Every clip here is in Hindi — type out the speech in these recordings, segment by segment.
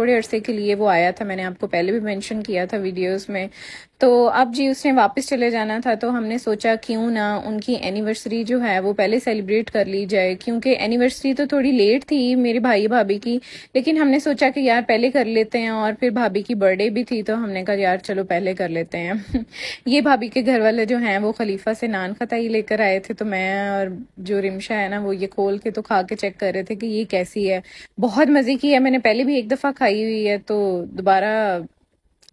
थोड़े अरसे के लिए वो आया था मैंने आपको पहले भी मेंशन किया था वीडियोस में तो अब जी उसने वापस चले जाना था तो हमने सोचा क्यों ना उनकी एनिवर्सरी जो है वो पहले सेलिब्रेट कर ली जाए क्योंकि एनिवर्सरी तो थोड़ी लेट थी मेरे भाई भाभी की लेकिन हमने सोचा कि यार पहले कर लेते हैं और फिर भाभी की बर्थडे भी थी तो हमने कहा यार चलो पहले कर लेते हैं ये भाभी के घर वाले जो हैं वो खलीफा से नान खताई लेकर आए थे तो मैं और जो रिमशा है ना वो ये खोल के तो खा के चेक कर रहे थे कि ये कैसी है बहुत मज़े की है मैंने पहले भी एक दफ़ा खाई हुई है तो दोबारा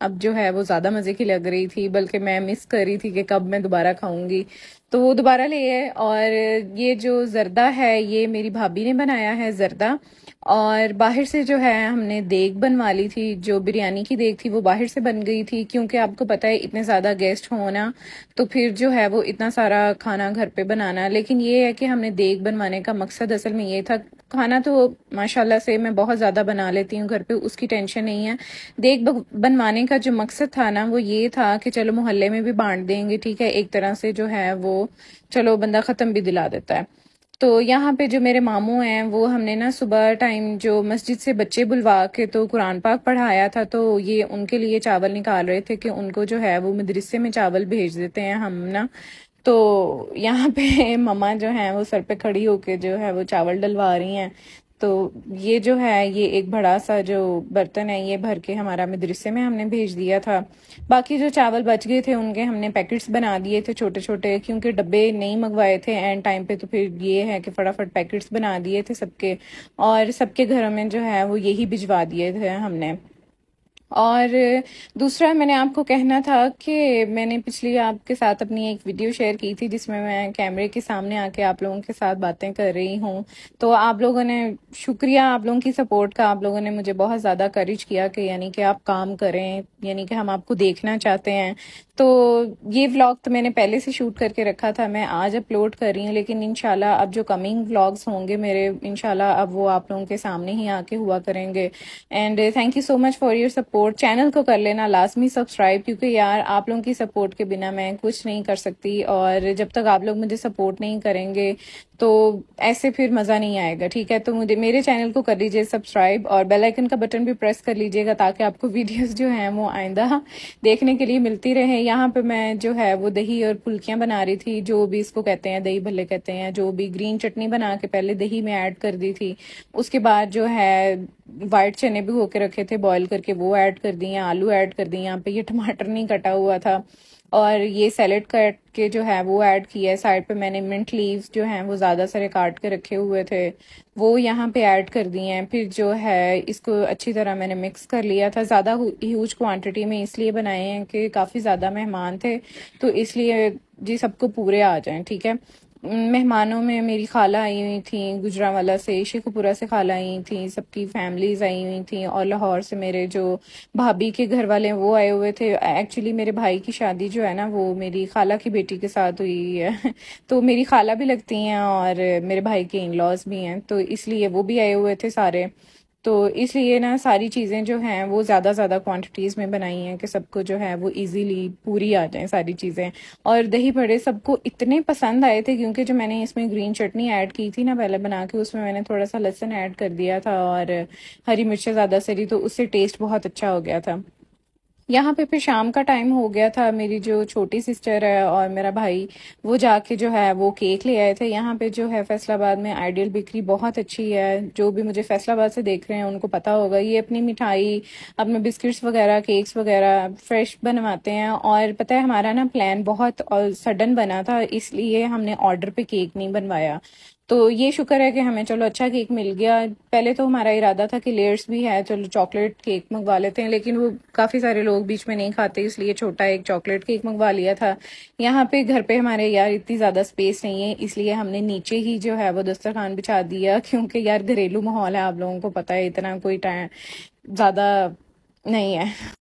अब जो है वो ज़्यादा मज़े की लग रही थी बल्कि मैं मिस कर रही थी कि कब मैं दोबारा खाऊंगी तो वो दोबारा ले है और ये जो जरदा है ये मेरी भाभी ने बनाया है जरदा और बाहर से जो है हमने देग बनवा ली थी जो बिरयानी की देग थी वो बाहर से बन गई थी क्योंकि आपको पता है इतने ज़्यादा गेस्ट होना तो फिर जो है वो इतना सारा खाना घर पे बनाना लेकिन ये है कि हमने देग बनवाने का मकसद असल में ये था खाना तो माशाल्लाह से मैं बहुत ज़्यादा बना लेती हूँ घर पे उसकी टेंशन नहीं है देख बनवाने का जो मकसद था ना वो ये था कि चलो मोहल्ले में भी बांट देंगे ठीक है एक तरह से जो है वो चलो बंदा ख़त्म भी दिला देता है तो यहाँ पे जो मेरे मामू हैं वो हमने ना सुबह टाइम जो मस्जिद से बच्चे बुलवा के तो कुरान पाक पढ़ाया था तो ये उनके लिए चावल निकाल रहे थे कि उनको जो है वो मदरसे में चावल भेज देते हैं हम ना तो यहाँ पे मम्मा जो हैं वो सर पे खड़ी होके जो है वो चावल डलवा रही हैं तो ये जो है ये एक बड़ा सा जो बर्तन है ये भर के हमारा मदरसे में हमने भेज दिया था बाकी जो चावल बच गए थे उनके हमने पैकेट्स बना दिए थे छोटे छोटे क्योंकि डब्बे नहीं मंगवाए थे एंड टाइम पे तो फिर ये है कि फटाफट पैकेट्स बना दिए थे सबके और सबके घरों में जो है वो यही भिजवा दिए थे हमने और दूसरा मैंने आपको कहना था कि मैंने पिछली आपके साथ अपनी एक वीडियो शेयर की थी जिसमें मैं कैमरे के सामने आके आप लोगों के साथ बातें कर रही हूँ तो आप लोगों ने शुक्रिया आप लोगों की सपोर्ट का आप लोगों ने मुझे बहुत ज़्यादा करेज किया कि यानी कि आप काम करें यानी कि हम आपको देखना चाहते हैं तो ये व्लॉग तो मैंने पहले से शूट करके रखा था मैं आज अपलोड कर रही हूँ लेकिन इनशाला अब जो कमिंग व्लॉग्स होंगे मेरे इनशाला अब वो आप लोगों के सामने ही आके हुआ करेंगे and thank you so much for your support support channel को कर लेना लाजमी सब्सक्राइब क्योंकि यार आप लोगों की सपोर्ट के बिना मैं कुछ नहीं कर सकती और जब तक आप लोग मुझे सपोर्ट नहीं करेंगे तो ऐसे फिर मज़ा नहीं आएगा ठीक है तो मुझे मेरे चैनल को कर लीजिए सब्सक्राइब और बेल आइकन का बटन भी प्रेस कर लीजिएगा ताकि आपको वीडियोस जो हैं वो आइंदा देखने के लिए मिलती रहे यहाँ पे मैं जो है वो दही और फुल्कियाँ बना रही थी जो भी इसको कहते हैं दही भल्ले कहते हैं जो भी ग्रीन चटनी बना के पहले दही में ऐड कर दी थी उसके बाद जो है वाइट चने भी होके रखे थे बॉयल करके वो ऐड कर दिए आलू ऐड कर दिए यहाँ पे ये टमाटर नहीं कटा हुआ था और ये सैलड कट के जो है वो ऐड किया है साइड पे मैंने मिंट लीव्स जो हैं वो ज़्यादा सारे काट के रखे हुए थे वो यहाँ पे ऐड कर दिए हैं फिर जो है इसको अच्छी तरह मैंने मिक्स कर लिया था ज़्यादा ह्यूज क्वांटिटी में इसलिए बनाए हैं कि काफ़ी ज़्यादा मेहमान थे तो इसलिए जी सबको पूरे आ जाएं ठीक है मेहमानों में मेरी खाला आई हुई थी गुजरावाला से शेखपुरा से खाला आई थी सबकी फैमिलीज आई हुई थी और लाहौर से मेरे जो भाभी के घर वाले वो आए हुए थे एक्चुअली मेरे भाई की शादी जो है ना वो मेरी खाला की बेटी के साथ हुई है तो मेरी खाला भी लगती हैं और मेरे भाई के इन लॉज भी हैं तो इसलिए वो भी आए हुए थे सारे तो इसलिए ना सारी चीज़ें जो हैं वो ज़्यादा ज़्यादा क्वांटिटीज़ में बनाई हैं कि सबको जो है वो इजीली पूरी आ जाए सारी चीज़ें और दही बड़े सबको इतने पसंद आए थे क्योंकि जो मैंने इसमें ग्रीन चटनी ऐड की थी ना पहले बना के उसमें मैंने थोड़ा सा लहसुन ऐड कर दिया था और हरी मिर्चें ज़्यादा सरी तो उससे टेस्ट बहुत अच्छा हो गया था यहाँ पे फिर शाम का टाइम हो गया था मेरी जो छोटी सिस्टर है और मेरा भाई वो जाके जो है वो केक ले आए थे यहाँ पे जो है फैसलाबाद में आइडियल बेकरी बहुत अच्छी है जो भी मुझे फैसलाबाद से देख रहे हैं उनको पता होगा ये अपनी मिठाई अपने बिस्किट्स वगैरह केक्स वगैरह फ्रेश बनवाते हैं और पता है हमारा ना प्लान बहुत सडन बना था इसलिए हमने ऑर्डर पे केक नहीं बनवाया तो ये शुक्र है कि हमें चलो अच्छा केक मिल गया पहले तो हमारा इरादा था कि लेयर्स भी है चलो चॉकलेट केक मंगवा लेते हैं लेकिन वो काफ़ी सारे लोग बीच में नहीं खाते इसलिए छोटा एक चॉकलेट केक मंगवा लिया था यहाँ पे घर पे हमारे यार इतनी ज़्यादा स्पेस नहीं है इसलिए हमने नीचे ही जो है वो दस्तरखान बिछा दिया क्योंकि यार घरेलू माहौल है आप लोगों को पता है इतना कोई टाइम ज़्यादा नहीं है